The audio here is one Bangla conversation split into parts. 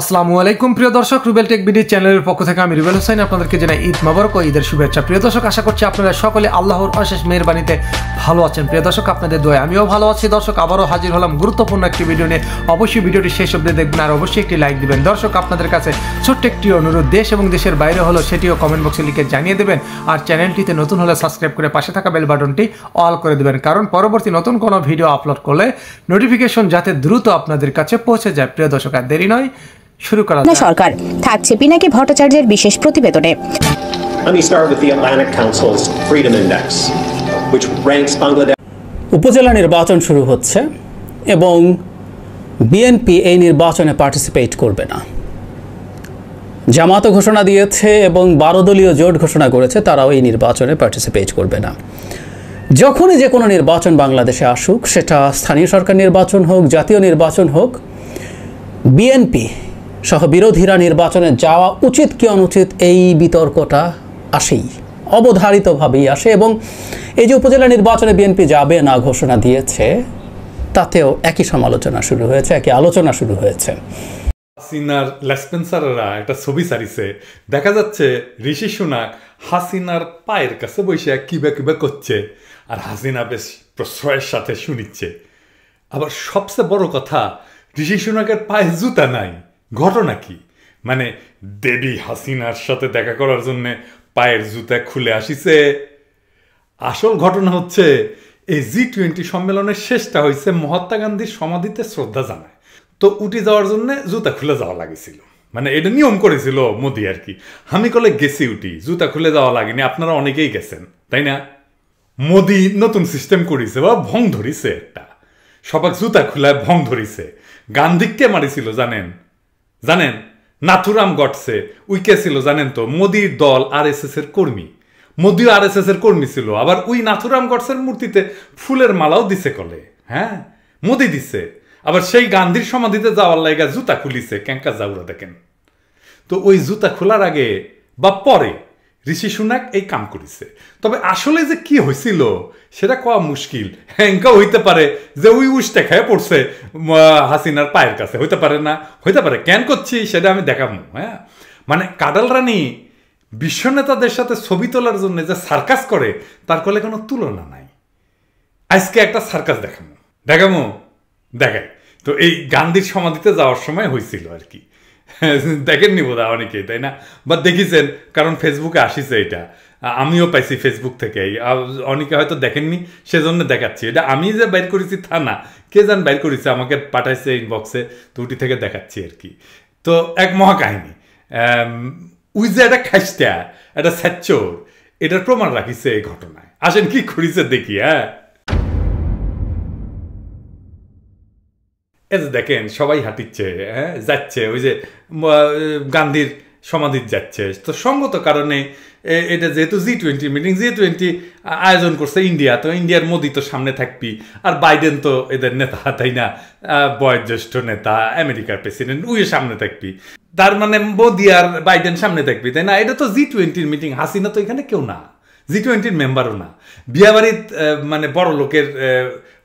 আসসালামু আলাইকুম প্রিয় দর্শক রুবেল টেক বিডি চ্যানেলের পক্ষ থেকে আমি রুবেল হোসেন আপনাদেরকে জানাই ঈদ মাবরক ও ঈদের শুভেচ্ছা প্রিয় দর্শক আশা করছি আপনারা সকলে আল্লাহর অশেষ মেহরবানিতে ভালো আছেন প্রিয় দর্শক আপনাদের দোয়া আমিও ভালো আছি দর্শক আবারও হাজির হলাম গুরুত্বপূর্ণ একটি ভিডিও নিয়ে অবশ্যই ভিডিওটি শেষ অব্দি দেখবেন আর অবশ্যই একটি লাইক দিবেন দর্শক আপনাদের কাছে ছোট্ট একটি অনুরোধ দেশ এবং দেশের বাইরে হলো সেটিও কমেন্ট বক্সে লিখে জানিয়ে দেবেন আর চ্যানেলটিতে নতুন হলে সাবস্ক্রাইব করে পাশে থাকা বেল বাটনটি অল করে দেবেন কারণ পরবর্তী নতুন কোনো ভিডিও আপলোড করলে নোটিফিকেশন যাতে দ্রুত আপনাদের কাছে পৌঁছে যায় প্রিয় দর্শক আর দেরি নয় শুরু করা সরকার থাকছে পিনাকি ভট্টাচার্যের বিশেষ প্রতিবেদনে উপজেলা নির্বাচন শুরু হচ্ছে এবং বিএনপি এই নির্বাচনে পার্টিসিপেট করবে না জামাত ঘোষণা দিয়েছে এবং বারো দলীয় জোট ঘোষণা করেছে তারাও এই নির্বাচনে পার্টিসিপেট করবে না যখনই যে কোনো নির্বাচন বাংলাদেশে আসুক সেটা স্থানীয় সরকার নির্বাচন হোক জাতীয় নির্বাচন হোক বিএনপি সহ বিরোধীরা নির্বাচনে যাওয়া উচিত কি অনুচিত এই বিতর্কটা আসেই অবধারিতভাবেই আসে এবং এই যে উপজেলা নির্বাচনে বিএনপি যাবে না ঘোষণা দিয়েছে তাতেও একই সমালোচনা শুরু হয়েছে একই আলোচনা শুরু হয়েছে হাসিনার লেসপেন্সাররা একটা ছবি সারিছে দেখা যাচ্ছে ঋষি সুনাক হাসিনার পায়ের কাছে বসে কি বা করছে আর হাসিনা বেশ প্রশ্রয়ের সাথে শুনিচ্ছে আবার সবচেয়ে বড় কথা ঋষি সুনাকের পায়ে জুতা নাই ঘটনা কি মানে দেবী হাসিনার সাথে দেখা করার জন্যে পায়ের জুতা খুলে আসিছে আসল ঘটনা হচ্ছে এই জি টোয়েন্টি সম্মেলনের শেষটা হয়েছে মহাত্মা গান্ধীর সমাধিতে শ্রদ্ধা জানায় তো উঠে যাওয়ার জন্য জুতা খুলে যাওয়া লাগেছিল মানে এটা নিয়ম করেছিল মোদি আর কি আমি কলে গেছি উঠি জুতা খুলে যাওয়া লাগেনি আপনারা অনেকেই গেছেন তাই না মোদি নতুন সিস্টেম করেছে বা ভং ধরিছে একটা সবাক জুতা খুলে ভং ধরিছে গান্ধীকে মারিছিল জানেন জানেন নাথুরাম গডসে উইকে ছিল জানেন তো মোদির দল আর এস এস এর কর্মী মোদিও আর এস এস এর কর্মী ছিল আবার ওই নাথুরাম গডসের মূর্তিতে ফুলের মালাও দিছে কলে হ্যাঁ মোদি দিছে আবার সেই গান্ধীর সমাধিতে যাওয়ার লাইগা জুতা খুলিছে ক্যাঙ্কা জাউরা দেখেন তো ওই জুতা খোলার আগে বা পরে ঋষি সুনাক এই কাম করিছে তবে আসলে যে কি হয়েছিল সেটা কওয়া মুশকিল হ্যাঁ হইতে পারে যে ওই উষ্টা খেয়ে পড়ছে হাসিনার পায়ের কাছে হইতে পারে না হইতে পারে কেন করছি সেটা আমি দেখাবো হ্যাঁ মানে কাদাল রানী বিশ্ব নেতাদের সাথে ছবি তোলার জন্য যে সার্কাস করে তার কলে কোনো তুলনা নাই আজকে একটা সার্কাস দেখামো দেখামো দেখায় তো এই গান্ধীর সমাধিতে যাওয়ার সময় হয়েছিল আর কি দেখেননি বোধ অনেকেই তাই না বা দেখিছেন কারণ ফেসবুকে আসিছে এটা আমিও পাইছি ফেসবুক থেকে অনেকে হয়তো দেখেননি সেজন্য দেখাচ্ছি এটা আমি যে বাইর করেছি তা না কে জান বাইর করেছে আমাকে পাঠাইছে ইনবক্সে তো উটি থেকে দেখাচ্ছি আর কি তো এক মহাকাহিনী উই যে একটা খাইস্তা একটা স্যাচোর এটার প্রমাণ রাখিছে এই ঘটনায় আসেন কি করিছে দেখি হ্যাঁ এই দেখেন সবাই হাঁটিচ্ছে হ্যাঁ যাচ্ছে ওই যে গান্ধীর সমাধির যাচ্ছে তো সঙ্গত কারণে এটা যেহেতু G twenty meeting G twenty আয়োজন করছে ইন্ডিয়া তো ইন্ডিয়ার মোদি তো সামনে থাকবি আর বাইডেন তো এদের নেতা তাই না বয়োজ্যেষ্ঠ নেতা আমেরিকার প্রেসিডেন্ট উইয়ে সামনে থাকবি তার মানে মোদি আর বাইডেন সামনে থাকবি তাই না এটা তো জি টোয়েন্টির মিটিং হাসিনা তো এখানে কেউ না জি টোয়েন্টির মেম্বারও না বিয়া বাড়ির মানে বড় লোকের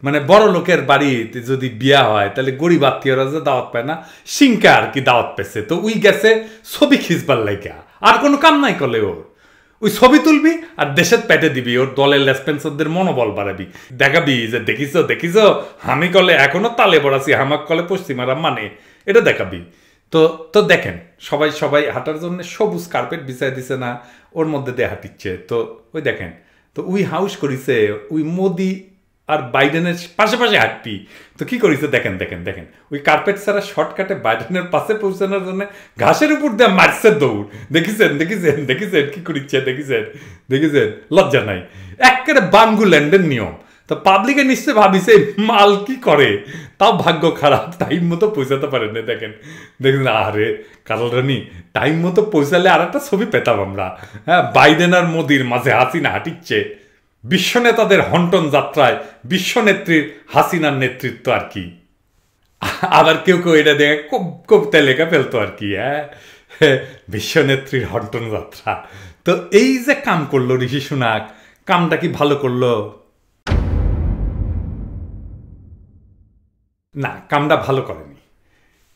মানে বড় লোকের বাড়িতে যদি বিয়া হয় তাহলে গরিব আত্মীয়রা যে দাওয়াত পায় না সিংকা আর কি দাওয়াত পেছে তো উই গেছে ছবি খিসবার লাইকা আর কোনো কাম নাই করলে ওর ওই ছবি তুলবি আর দেশের পেটে দিবি ওর দলের লেসপেন্সারদের মনোবল বাড়াবি দেখাবি যে দেখিস দেখিস আমি কলে এখনো তালে বড়াছি হামাক কলে পশ্চিমারা মানে এটা দেখাবি তো তো দেখেন সবাই সবাই হাঁটার জন্য সবুজ কার্পেট বিছাই দিছে না ওর মধ্যে দিয়ে হাঁটিচ্ছে তো ওই দেখেন তো উই হাউস করিছে উই মোদি আর বাইডেনের পাশে পাশে হাঁটবি তো কি করিছে দেখেন দেখেন দেখেন ওই কার্পেট ছাড়া শর্টকাটে বাইডেনের পাশে পৌঁছানোর জন্য ঘাসের উপর দিয়ে মারছে দৌড় দেখিছেন দেখিছেন দেখিছেন কি করিচ্ছে দেখিছেন দেখিছেন লজ্জা নাই একেবারে বাঙ্গুল্যান্ডের নিয়ম তো পাবলিকে নিশ্চয় ভাবিছে মাল কি করে তাও ভাগ্য খারাপ টাইম মতো পৌঁছাতে পারেন না দেখেন দেখুন আরে কারল রানি টাইম মতো পৌঁছালে আর একটা ছবি পেতাম আমরা হ্যাঁ বাইডেন আর মোদির মাঝে হাসিনা হাঁটিচ্ছে বিশ্ব নেতাদের হন্টন যাত্রায় বিশ্ব নেত্রীর হাসিনার নেতৃত্ব আর কি আবার কেউ কেউ এটা দেখে কবিতা লেখা ফেলতো আর কি হ্যাঁ বিশ্ব নেত্রীর হন্টন যাত্রা তো এই যে কাম করলো ঋষি সুনাক কামটা কি ভালো করলো না কামটা ভালো করেনি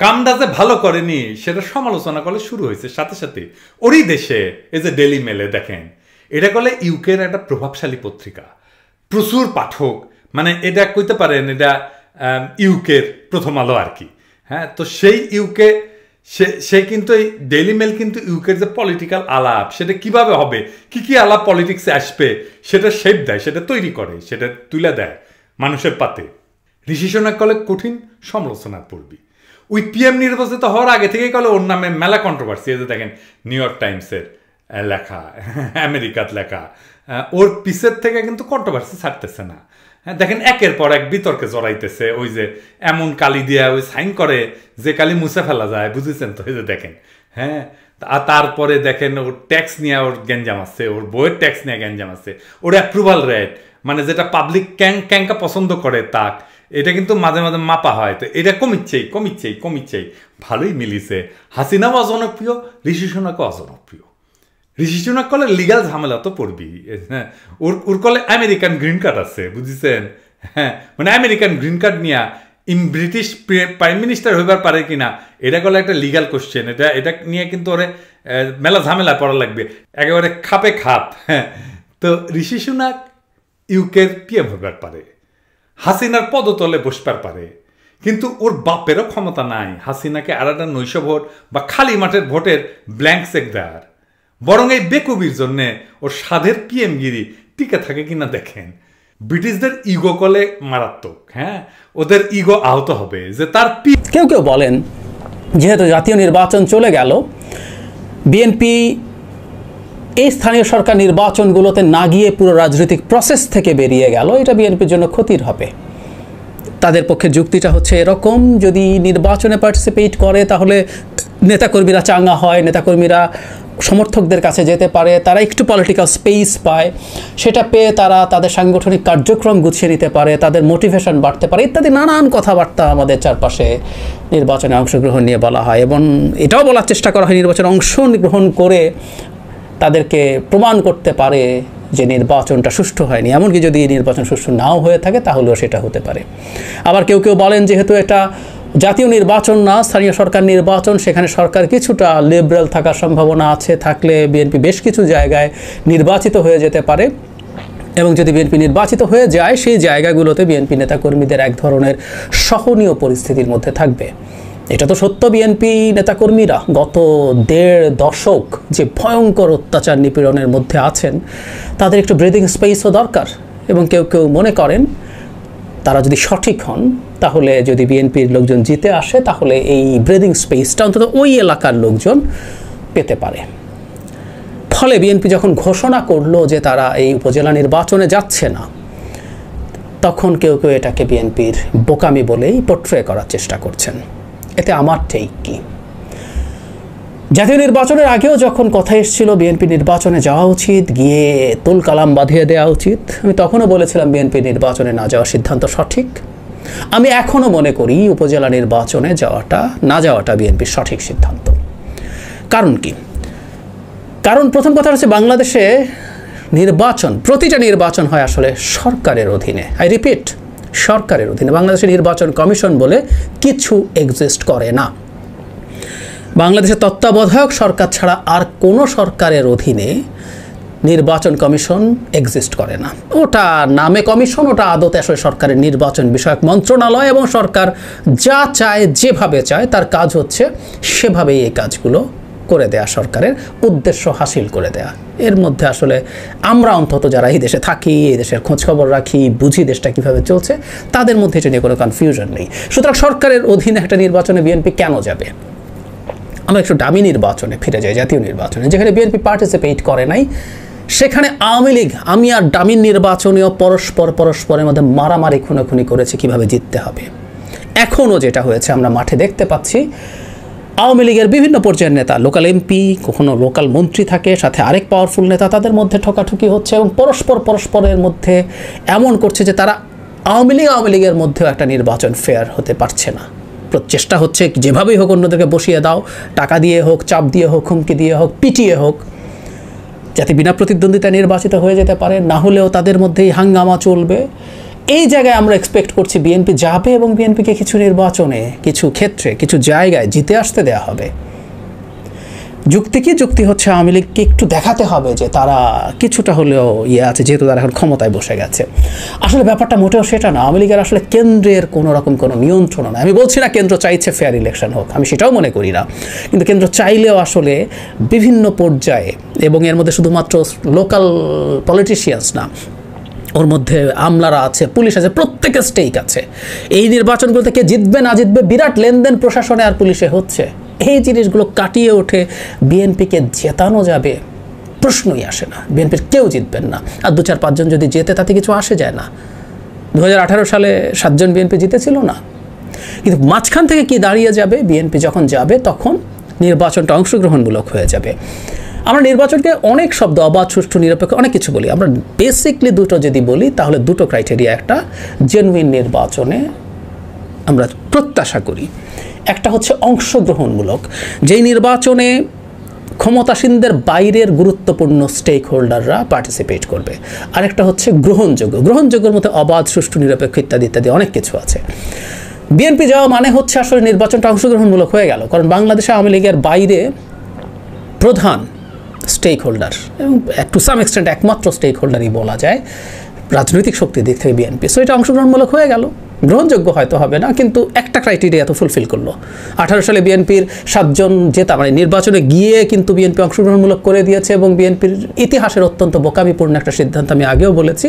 কামটা যে ভালো করেনি সেটা সমালোচনা করলে শুরু হয়েছে সাথে সাথে ওরই দেশে এই যে ডেলি মেলে দেখেন এটা করলে ইউকের একটা প্রভাবশালী পত্রিকা প্রচুর পাঠক মানে এটা কইতে পারেন এটা ইউকের প্রথম আলো আর কি হ্যাঁ তো সেই ইউকে সে সে কিন্তু এই ডেইলি মেল কিন্তু ইউকের যে পলিটিক্যাল আলাপ সেটা কিভাবে হবে কি কি আলাপ পলিটিক্সে আসবে সেটা শেপ দেয় সেটা তৈরি করে সেটা তুলে দেয় মানুষের পাতে ঋষিসোনার কলে কঠিন সমালোচনার পড়বি ওই পিএম নির্বাচিত হওয়ার আগে থেকেই কলে ওর নামে মেলা কন্ট্রোভার্সি এতে দেখেন নিউ ইয়র্ক টাইমসের লেখা আমেরিকাত লেখা ওর পিসের থেকে কিন্তু কন্ট্রোভার্সি ছাড়তেছে না হ্যাঁ দেখেন একের পর এক বিতর্কে জড়াইতেছে ওই যে এমন কালি দিয়া ওই সাইন করে যে কালি মুছে ফেলা যায় বুঝেছেন তো এই যে দেখেন হ্যাঁ আর তারপরে দেখেন ওর ট্যাক্স নিয়ে ওর গ্যাঞ্জাম আছে ওর বইয়ের ট্যাক্স নিয়ে গ্যাঞ্জাম আছে ওর অ্যাপ্রুভাল রেট মানে যেটা পাবলিক ক্যাং ক্যাংকা পছন্দ করে তাক এটা কিন্তু মাঝে মাঝে মাপা হয় তো এটা কমিচ্ছেই কমিচ্ছেই কমিচ্ছেই ভালোই মিলিছে হাসিনাও অজনপ্রিয় ঋষি সোনাকও অজনপ্রিয় ঋষি সোনাক কলে লিগাল ঝামেলা তো পড়বি হ্যাঁ ওর ওর কলে আমেরিকান গ্রিন কার্ড আছে বুঝিছেন হ্যাঁ মানে আমেরিকান গ্রিন কার্ড নিয়া ইন ব্রিটিশ প্রাইম মিনিস্টার হইবার পারে কি না এটা কলে একটা লিগাল কোশ্চেন এটা এটা নিয়ে কিন্তু ওরে মেলা ঝামেলা পড়া লাগবে একেবারে খাপে খাপ হ্যাঁ তো ঋষি সোনাক ইউকের পিএম হইবার পারে হাসিনার পদতলে বসবার পারে কিন্তু ওর বাপেরও ক্ষমতা নাই হাসিনাকে আলাদা নৈশ ভোট বা খালি মাঠের ভোটের ব্ল্যাঙ্ক চেক দেওয়ার বরং এই বেকুবির জন্যে ওর সাধের পিএমগিরি টিকে থাকে কিনা দেখেন ব্রিটিশদের ইগো কলে মারাত্মক হ্যাঁ ওদের ইগো আহত হবে যে তার পি কেউ কেউ বলেন যেহেতু জাতীয় নির্বাচন চলে গেল বিএনপি এই স্থানীয় সরকার নির্বাচনগুলোতে না গিয়ে পুরো রাজনৈতিক প্রসেস থেকে বেরিয়ে গেল এটা বিএনপির জন্য ক্ষতির হবে তাদের পক্ষে যুক্তিটা হচ্ছে এরকম যদি নির্বাচনে পার্টিসিপেট করে তাহলে নেতাকর্মীরা চাঙ্গা হয় নেতাকর্মীরা সমর্থকদের কাছে যেতে পারে তারা একটু পলিটিক্যাল স্পেস পায় সেটা পেয়ে তারা তাদের সাংগঠনিক কার্যক্রম গুছিয়ে নিতে পারে তাদের মোটিভেশন বাড়তে পারে ইত্যাদি নানান কথাবার্তা আমাদের চারপাশে নির্বাচনে অংশগ্রহণ নিয়ে বলা হয় এবং এটাও বলার চেষ্টা করা হয় নির্বাচনে অংশগ্রহণ করে তাদেরকে প্রমাণ করতে পারে যে নির্বাচনটা সুষ্ঠু হয়নি এমনকি যদি এই নির্বাচন সুষ্ঠু নাও হয়ে থাকে তাহলেও সেটা হতে পারে আবার কেউ কেউ বলেন যেহেতু এটা জাতীয় নির্বাচন না স্থানীয় সরকার নির্বাচন সেখানে সরকার কিছুটা লিবারেল থাকার সম্ভাবনা আছে থাকলে বিএনপি বেশ কিছু জায়গায় নির্বাচিত হয়ে যেতে পারে এবং যদি বিএনপি নির্বাচিত হয়ে যায় সেই জায়গাগুলোতে বিএনপি নেতাকর্মীদের এক ধরনের সহনীয় পরিস্থিতির মধ্যে থাকবে এটা তো সত্য বিএনপি নেতাকর্মীরা গত দেড় দশক যে ভয়ঙ্কর অত্যাচার নিপীড়নের মধ্যে আছেন তাদের একটু ব্রিদিং স্পেসও দরকার এবং কেউ কেউ মনে করেন তারা যদি সঠিক হন তাহলে যদি বিএনপির লোকজন জিতে আসে তাহলে এই ব্রিদিং স্পেসটা অন্তত ওই এলাকার লোকজন পেতে পারে ফলে বিএনপি যখন ঘোষণা করলো যে তারা এই উপজেলা নির্বাচনে যাচ্ছে না তখন কেউ কেউ এটাকে বিএনপির বোকামি বলেই পোট্রে করার চেষ্টা করছেন এতে আমার টেক কী জাতীয় নির্বাচনের আগেও যখন কথা এসেছিল বিএনপি নির্বাচনে যাওয়া উচিত গিয়ে তুল কালাম বাঁধিয়ে দেওয়া উচিত আমি তখনও বলেছিলাম বিএনপি নির্বাচনে না যাওয়ার সিদ্ধান্ত সঠিক আমি এখনও মনে করি উপজেলা নির্বাচনে যাওয়াটা না যাওয়াটা বিএনপির সঠিক সিদ্ধান্ত কারণ কি কারণ প্রথম কথা হচ্ছে বাংলাদেশে নির্বাচন প্রতিটা নির্বাচন হয় আসলে সরকারের অধীনে আই রিপিট সরকারের অধীনে বাংলাদেশের নির্বাচন কমিশন বলে কিছু এক্সিস্ট করে না বাংলাদেশের তত্ত্বাবধায়ক সরকার ছাড়া আর কোনো সরকারের অধীনে নির্বাচন কমিশন এক্সিস্ট করে না ওটা নামে কমিশন ওটা আদতে আসলে সরকারের নির্বাচন বিষয়ক মন্ত্রণালয় এবং সরকার যা চায় যেভাবে চায় তার কাজ হচ্ছে সেভাবেই এই কাজগুলো করে দেয়া সরকারের উদ্দেশ্য হাসিল করে দেয়া এর মধ্যে আসলে আমরা অন্তত যারা এই দেশে থাকি এই দেশের খোঁজখবর রাখি বুঝি দেশটা কীভাবে চলছে তাদের মধ্যে এটা নিয়ে কোনো কনফিউশন নেই সুতরাং সরকারের অধীনে একটা নির্বাচনে বিএনপি কেন যাবে আমরা একটু দামি নির্বাচনে ফিরে যাই জাতীয় নির্বাচনে যেখানে বিএনপি পার্টিসিপেট করে নাই সেখানে আওয়ামী লীগ আমি আর ডামিন নির্বাচনেও পরস্পর পরস্পরের মধ্যে মারামারি খুনোখুনি করেছে কিভাবে জিততে হবে এখনও যেটা হয়েছে আমরা মাঠে দেখতে পাচ্ছি আওয়ামী লীগের বিভিন্ন পর্যায়ের নেতা লোকাল এমপি কখনো লোকাল মন্ত্রী থাকে সাথে আরেক পাওয়ারফুল নেতা তাদের মধ্যে ঠকাঠকি হচ্ছে এবং পরস্পর পরস্পরের মধ্যে এমন করছে যে তারা আওয়ামী লীগ আওয়ামী লীগের মধ্যেও একটা নির্বাচন ফেয়ার হতে পারছে না প্রচেষ্টা হচ্ছে যেভাবেই হোক অন্যদেরকে বসিয়ে দাও টাকা দিয়ে হোক চাপ দিয়ে হোক হুমকি দিয়ে হোক পিটিয়ে হোক যাতে বিনা প্রতিদ্বন্দ্বিতা নির্বাচিত হয়ে যেতে পারে না হলেও তাদের মধ্যেই হাঙ্গামা চলবে এই জায়গায় আমরা এক্সপেক্ট করছি বিএনপি যাবে এবং বিএনপিকে কিছু নির্বাচনে কিছু ক্ষেত্রে কিছু জায়গায় জিতে আসতে দেওয়া হবে যুক্তি কি যুক্তি হচ্ছে আওয়ামী লীগকে একটু দেখাতে হবে যে তারা কিছুটা হলেও ইয়ে আছে যেহেতু তারা এখন ক্ষমতায় বসে গেছে আসলে ব্যাপারটা মোটেও সেটা না আওয়ামী লীগের আসলে কেন্দ্রের কোনো রকম কোনো নিয়ন্ত্রণ না আমি বলছি না কেন্দ্র চাইছে ফেয়ার ইলেকশন হোক আমি সেটাও মনে করি না কিন্তু কেন্দ্র চাইলেও আসলে বিভিন্ন পর্যায়ে এবং এর মধ্যে শুধুমাত্র লোকাল পলিটিশিয়ানস না ওর মধ্যে আমলারা আছে পুলিশ আছে প্রত্যেকে স্টেক আছে এই নির্বাচনগুলো থেকে জিতবে না জিতবে বিরাট লেনদেন প্রশাসনে আর পুলিশে হচ্ছে এই জিনিসগুলো কাটিয়ে ওঠে বিএনপিকে জেতানো যাবে প্রশ্নই আসে না বিএনপির কেউ জিতবেন না আর দু চার পাঁচজন যদি জেতে তাতে কিছু আসে যায় না দু সালে সাতজন বিএনপি জিতেছিল না কিন্তু মাঝখান থেকে কি দাঁড়িয়ে যাবে বিএনপি যখন যাবে তখন নির্বাচনটা অংশগ্রহণমূলক হয়ে যাবে আমরা নির্বাচনকে অনেক শব্দ অবাধ সুষ্ঠু নিরপেক্ষ অনেক কিছু বলি আমরা বেসিকলি দুটো যদি বলি তাহলে দুটো ক্রাইটেরিয়া একটা জেনুইন নির্বাচনে আমরা প্রত্যাশা করি একটা হচ্ছে অংশগ্রহণমূলক যেই নির্বাচনে ক্ষমতাসীনদের বাইরের গুরুত্বপূর্ণ স্টেক হোল্ডাররা পার্টিসিপেট করবে আরেকটা হচ্ছে গ্রহণযোগ্য গ্রহণযোগ্যের মধ্যে অবাধ সুষ্ঠু নিরপেক্ষ ইত্যাদি ইত্যাদি অনেক কিছু আছে বিএনপি যাওয়া মানে হচ্ছে আসলে নির্বাচনটা অংশগ্রহণমূলক হয়ে গেল কারণ বাংলাদেশে আওয়ামী লীগের বাইরে প্রধান স্টেক হোল্ডার এবং টু সাম এক্সটেন্ট একমাত্র স্টেক হোল্ডারই বলা যায় রাজনৈতিক শক্তির দিক থেকে বিএনপি সো এটা অংশগ্রহণমূলক হয়ে গেল গ্রহণযোগ্য হয়তো হবে না কিন্তু একটা ক্রাইটেরিয়া তো ফুলফিল করলো আঠারো সালে বিএনপির সাতজন জেতা মানে নির্বাচনে গিয়ে কিন্তু বিএনপি অংশগ্রহণমূলক করে দিয়েছে এবং বিএনপির ইতিহাসের অত্যন্ত বোকামিপূর্ণ একটা সিদ্ধান্ত আমি আগেও বলেছি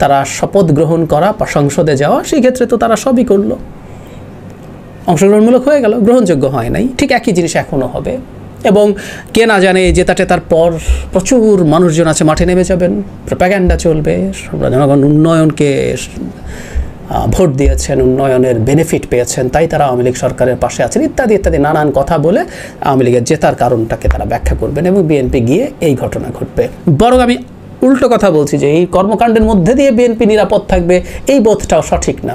তারা শপথ গ্রহণ করা বা সংসদে যাওয়া সেই ক্ষেত্রে তো তারা সবই করলো অংশগ্রহণমূলক হয়ে গেল গ্রহণযোগ্য হয় নাই ঠিক একই জিনিস এখনও হবে এবং কে না জানে জেতা টেতার পর প্রচুর মানুষজন আছে মাঠে নেমে যাবেন প্রপাগ্যান্ডা চলবে জনগণ উন্নয়নকে ভোট দিয়েছেন উন্নয়নের বেনিফিট পেয়েছেন তাই তারা আওয়ামী লীগ সরকারের পাশে আছেন ইত্যাদি ইত্যাদি নানান কথা বলে আওয়ামী লীগের জেতার কারণটাকে তারা ব্যাখ্যা করবেন এবং বিএনপি গিয়ে এই ঘটনা ঘটবে বরং আমি উল্টো কথা বলছি যে এই কর্মকাণ্ডের মধ্যে দিয়ে বিএনপি নিরাপদ থাকবে এই বোধটাও সঠিক না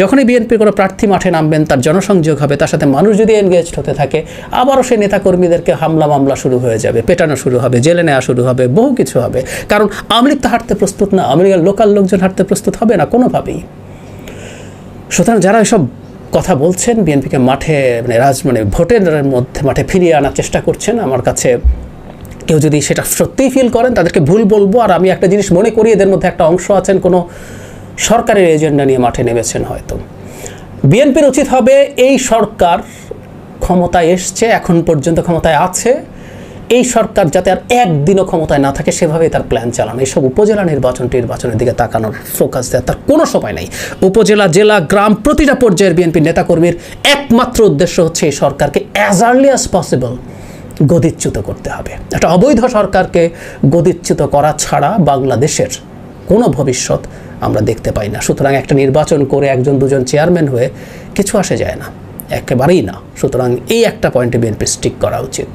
যখনই বিএনপির কোনো প্রার্থী মাঠে নামবেন তার জনসংযোগ হবে তার সাথে মানুষ যদি এনগেজড হতে থাকে আবারও সেই নেতাকর্মীদেরকে হামলা মামলা শুরু হয়ে যাবে পেটানো শুরু হবে জেলে নেওয়া শুরু হবে বহু কিছু হবে কারণ আমলিক তো হাঁটতে প্রস্তুত না আমলিকের লোকাল লোকজন হাঁটতে প্রস্তুত হবে না কোনোভাবেই সুতরাং যারা এসব কথা বলছেন বিএনপিকে মাঠে মানে রাজ মানে ভোটের মধ্যে মাঠে ফিরিয়ে আনার চেষ্টা করছেন আমার কাছে কেউ যদি সেটা সত্যিই ফিল করেন তাদেরকে ভুল বলবো আর আমি একটা জিনিস মনে করি এদের মধ্যে একটা অংশ আছেন কোনো সরকারের এজেন্ডা নিয়ে মাঠে নেমেছেন হয়তো বিএনপির উচিত হবে এই সরকার ক্ষমতায় এসছে এখন পর্যন্ত ক্ষমতায় আছে এই সরকার যাতে আর একদিনও ক্ষমতায় না থাকে সেভাবেই তার প্ল্যান চালানো এইসব উপজেলা নির্বাচন নির্বাচনের দিকে তাকানোর ফোকাস দেওয়ার তার কোনো সময় নেই উপজেলা জেলা গ্রাম প্রতিটা পর্যায়ের বিএনপির নেতাকর্মীর একমাত্র উদ্দেশ্য হচ্ছে এই সরকারকে অ্যাজ আর্লি অ্যাজ পসিবল গদিচ্যুত করতে হবে একটা অবৈধ সরকারকে গদিচ্যুত করা ছাড়া বাংলাদেশের কোনো ভবিষ্যৎ আমরা দেখতে পাই না সুতরাং একটা নির্বাচন করে একজন দুজন চেয়ারম্যান হয়ে কিছু আসে যায় না একেবারেই না সুতরাং এই একটা পয়েন্টে বিএনপি স্টিক করা উচিত